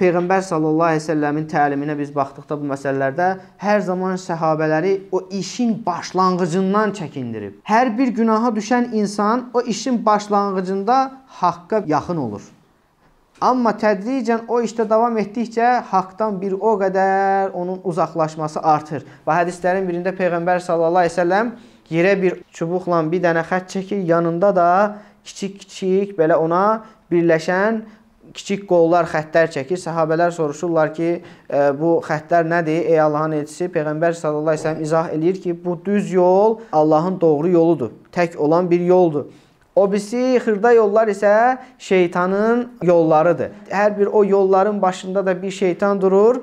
Peyğəmbər sallallahu əleyhi və səlləmin təliminə biz baxdıqda bu məsələlərdə hər zaman səhabələri o işin başlanğıcından çəkindirib. Hər bir günaha düşən insan o işin başlanğıcında haqqa yaxın olur. Amma tədricən o işdə davam etdikcə haqqdan bir o qədər onun uzaqlaşması artır. Və hədislərin birində Peyğəmbər sallallahu əleyhi və səlləm yerə bir çubuqla bir dənə xətt çəkir, yanında da kiçik-kiçik belə ona birləşən kiçik qollar, xəttlər çəkir. Səhabələr soruşurlar ki, bu xəttlər nədir? Ey Allahın elçisi, Peyğəmbər sallallahu əleyhi və səlləm izah eləyir ki, bu düz yol Allahın doğru yoludur. Tək olan bir yoldur. O birisi xırda yollar isə şeytanın yollarıdır. Hər bir o yolların başında da bir şeytan durur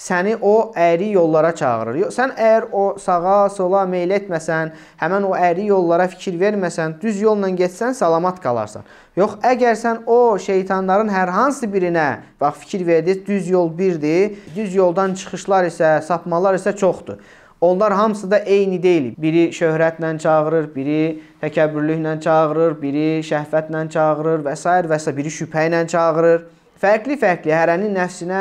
səni o əyri yollara çağırır. Sən əgər o sağa, sola meyl etməsən, həmin o əyri yollara fikir verməsən, düz yolla getsən, salamat qalarsan. Yox, əgər sən o şeytanların hər hansı birinə bax fikir verdin, düz yol birdir, düz yoldan çıxışlar isə, sapmalar isə çoxdur. Onlar hamısı da eyni deyil. Biri şöhrətlə çağırır, biri təkəbbürlüklə çağırır, biri şəhvətlə çağırır və s. və s. biri şübhə ilə çağırır fərqli-fərqli hərənin nəfsinə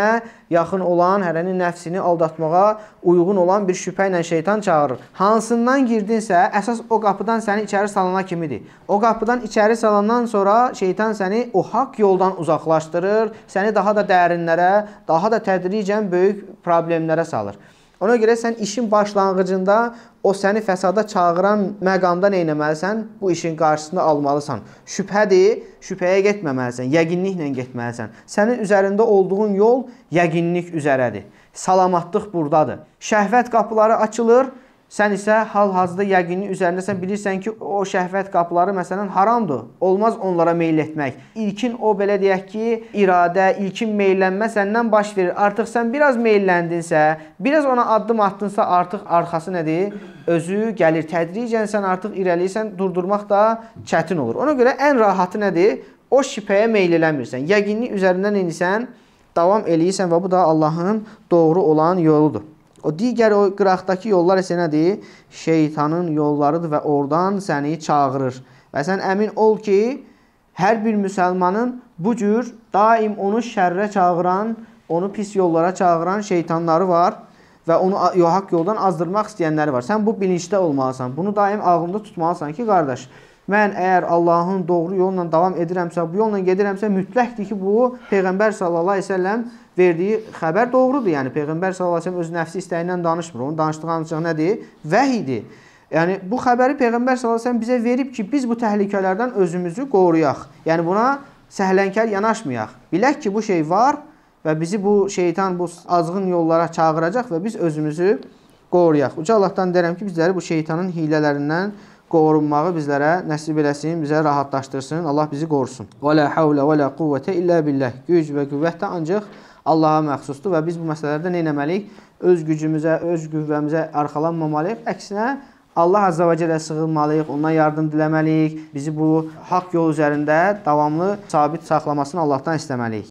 yaxın olan, hərənin nəfsini aldatmağa uyğun olan bir şübhə ilə şeytan çağırır. Hansından girdinsə, əsas o qapıdan səni içəri salana kimidir. O qapıdan içəri salandan sonra şeytan səni o haqq yoldan uzaqlaşdırır, səni daha da dərinlərə, daha da tədricən böyük problemlərə salır. Ona görə sən işin başlanğıcında o səni fəsada çağıran məqamda nə etməlisən? Bu işin qarşısını almalısan. Şübhədir, şübhəyə getməməlisən, yəqinliklə getməlisən. Sənin üzərində olduğun yol yəqinlik üzərədir. Salamatlıq burdadır. Şəhvət qapıları açılır, Sən isə hal-hazırda yəqinin üzərindəsən, bilirsən ki, o şəhvət qapıları məsələn haramdır. Olmaz onlara meyl etmək. İlkin o belə deyək ki, iradə, ilkin meyllənmə səndən baş verir. Artıq sən biraz meyllləndinsə, biraz ona addım atdınsa, artıq arxası nədir? Özü gəlir. Tədricən sən artıq irəliyəsən, durdurmaq da çətin olur. Ona görə ən rahatı nədir? O şübhəyə meyl eləmirsən. Yəqinlik üzərindən enisən, davam eləyirsən və bu da Allahın doğru olan yoludur. O digər o qıraqdakı yollar isə nədir? Şeytanın yollarıdır və oradan səni çağırır. Və sən əmin ol ki, hər bir müsəlmanın bu cür daim onu şərrə çağıran, onu pis yollara çağıran şeytanları var və onu haqq yoldan azdırmaq istəyənləri var. Sən bu bilincdə olmalısan. Bunu daim ağlında tutmalısan ki, qardaş, mən əgər Allahın doğru yolla davam edirəmsə, bu yolla gedirəmsə, mütləqdir ki, bu Peyğəmbər sallallahu əleyhi və səlləm verdiyi xəbər doğrudur. Yəni Peyğəmbər sallallahu əleyhi və səlləm öz nəfsi istəyindən danışmır. Onun danışdığı ancaq nədir? Vəhidir. Yəni bu xəbəri Peyğəmbər sallallahu əleyhi və səlləm bizə verib ki, biz bu təhlükələrdən özümüzü qoruyaq. Yəni buna səhlənkar yanaşmayaq. Bilək ki, bu şey var və bizi bu şeytan bu azğın yollara çağıracaq və biz özümüzü qoruyaq. Uca Allahdan deyirəm ki, bizləri bu şeytanın hilələrindən qoruyaq qorunmağı bizlərə nəsib eləsin, bizə rahatlaşdırsın, Allah bizi qorusun. Və la havlə və la quvvətə illə billəh. Güc və qüvvət də ancaq Allaha məxsusdur və biz bu məsələlərdə nə etməliyik? Öz gücümüzə, öz qüvvəmizə arxalanmamalıyıq. Əksinə Allah Azza və Cəllə sığınmalıyıq, ondan yardım diləməliyik. Bizi bu haqq yol üzərində davamlı sabit saxlamasını Allahdan istəməliyik.